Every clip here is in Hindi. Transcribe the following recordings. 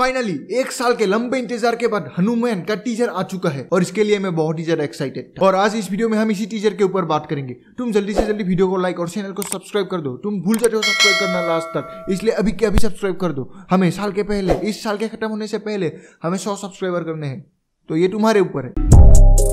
फाइनली एक साल के लंबे इंतजार के बाद हनुमान का टीजर आ चुका है और इसके लिए मैं बहुत ही ज्यादा एक्साइटेड था और आज इस वीडियो में हम इसी टीजर के ऊपर बात करेंगे तुम जल्दी से जल्दी वीडियो को लाइक और चैनल को सब्सक्राइब कर दो तुम भूल जाते हो सब्सक्राइब करना लास्ट तक इसलिए अभी के अभी सब्सक्राइब कर दो हमें साल के पहले इस साल के खत्म होने से पहले हमें सौ सब्सक्राइबर करने हैं तो ये तुम्हारे ऊपर है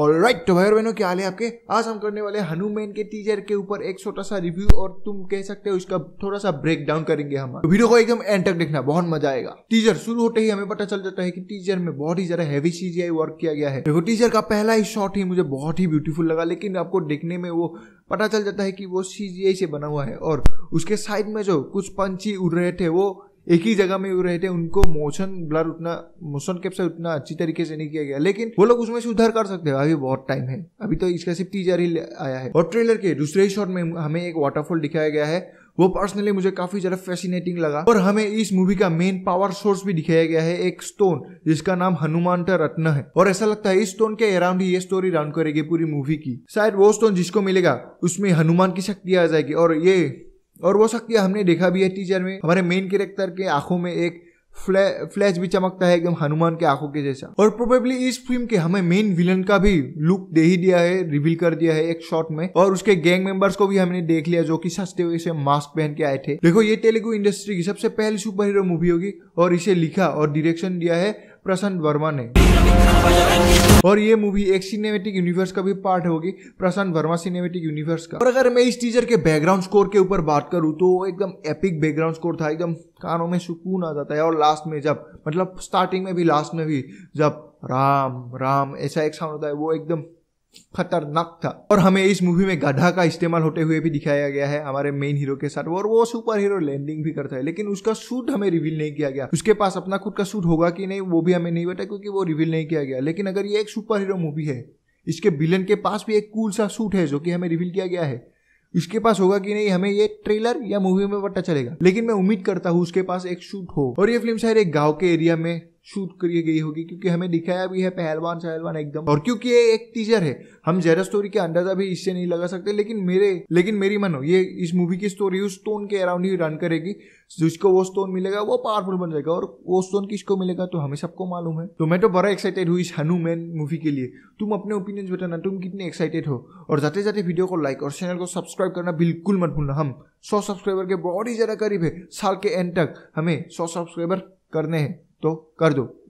और राइट तो भाई बहनों क्या हाल है आपके आज हम करने वाले हनुमान के टीजर के ऊपर एक छोटा सा रिव्यू और तुम कह सकते हो इसका थोड़ा सा ब्रेक डाउन करेंगे हम तो वीडियो को एकदम एंड तक देखना बहुत मजा आएगा टीजर शुरू होते ही हमें पता चल जाता है कि टीजर में बहुत ही ज्यादा हैवी सीजीआई वर्क किया गया है देखो टीजर का पहला ही शॉट ही मुझे बहुत ही ब्यूटीफुल लगा लेकिन आपको देखने में वो पता चल जाता है कि वो सीजीआई से बना हुआ है और उसके साइड में जो कुछ पंछी उड़ रहे थे वो एक ही जगह में रहे थे उनको मोशन ब्लर उतना मोशन कैप्चर उतना अच्छी तरीके से नहीं किया गया लेकिन वो लोग उसमें सुधार कर सकते हैं अभी बहुत टाइम है अभी तो इसका सिर्फ टीजर ही आया है और ट्रेलर के दूसरे ही शॉट में हमें एक वाटरफॉल दिखाया गया है वो पर्सनली मुझे काफी ज्यादा फैसिनेटिंग लगा और हमें इस मूवी का मेन पावर सोर्स भी दिखाया गया है एक स्टोन जिसका नाम हनुमान रत्न है और ऐसा लगता है इस स्टोन के अराउंड ही ये स्टोरी राउंड करेगी पूरी मूवी की शायद वो स्टोन जिसको मिलेगा उसमें हनुमान की शक्ति आ जाएगी और ये और वो शक्तियाँ हमने देखा भी है टीचर में हमारे मेन कैरेक्टर के आंखों में एक फ्लै, फ्लैश भी चमकता है एकदम हनुमान के आंखों के जैसा और प्रोबेबली इस फिल्म के हमें मेन विलन का भी लुक दे ही दिया है रिवील कर दिया है एक शॉट में और उसके गैंग मेंबर्स को भी हमने देख लिया जो कि सस्ते हुए से मास्क पहन के आए थे देखो ये तेलुगु इंडस्ट्री की सबसे पहली सुपर हीरो मूवी होगी और इसे लिखा और डिरेक्शन दिया है प्रसन्न वर्मा ने और ये मूवी एक सिनेमेटिक यूनिवर्स का भी पार्ट होगी प्रशांत वर्मा सिनेमेटिक यूनिवर्स का और अगर मैं इस टीजर के बैकग्राउंड स्कोर के ऊपर बात करूँ तो एकदम एपिक बैकग्राउंड स्कोर था एकदम कानों में सुकून आ जाता है और लास्ट में जब मतलब स्टार्टिंग में भी लास्ट में भी जब राम राम ऐसा एक साउंड होता है वो एकदम खतरनाक था और हमें इस मूवी में गधा का इस्तेमाल होते हुए भी दिखाया गया है हमारे मेन हीरो के साथ और वो सुपर हीरो लैंडिंग भी करता है लेकिन उसका सूट हमें रिवील नहीं किया गया उसके पास अपना खुद का सूट होगा कि नहीं वो भी हमें नहीं पता क्योंकि वो रिवील नहीं किया गया लेकिन अगर ये एक सुपर हीरो मूवी है इसके बिलन के पास भी एक कूल सा सूट है जो कि हमें रिवील किया गया है उसके पास होगा कि नहीं हमें ये ट्रेलर या मूवी में पता चलेगा लेकिन मैं उम्मीद करता हूँ उसके पास एक शूट हो और ये फिल्म शायद एक गांव के एरिया में शूट करी गई होगी क्योंकि हमें दिखाया भी है पहलवान सहलवान एकदम और क्योंकि ये एक टीजर है हम जेरा स्टोरी के अंदाजा भी इससे नहीं लगा सकते लेकिन मेरे लेकिन मेरी मानो ये इस मूवी की स्टोरी उस स्टोन के अराउंड ही रन करेगी जिसको वो स्टोन मिलेगा वो पावरफुल बन जाएगा और वो स्टोन किसको मिलेगा तो हमें सबको मालूम है तो मैं तो बड़ा एक्साइटेड हूँ इस हनुमैन मूवी के लिए तुम अपने ओपिनियंस बताना तुम कितने एक्साइटेड हो और जाते जाते वीडियो को लाइक और चैनल को सब्सक्राइब करना बिल्कुल मत भूलना हम सौ सब्सक्राइबर के बहुत ही ज़्यादा करीब है साल के एंड तक हमें सौ सब्सक्राइबर करने हैं तो कर दो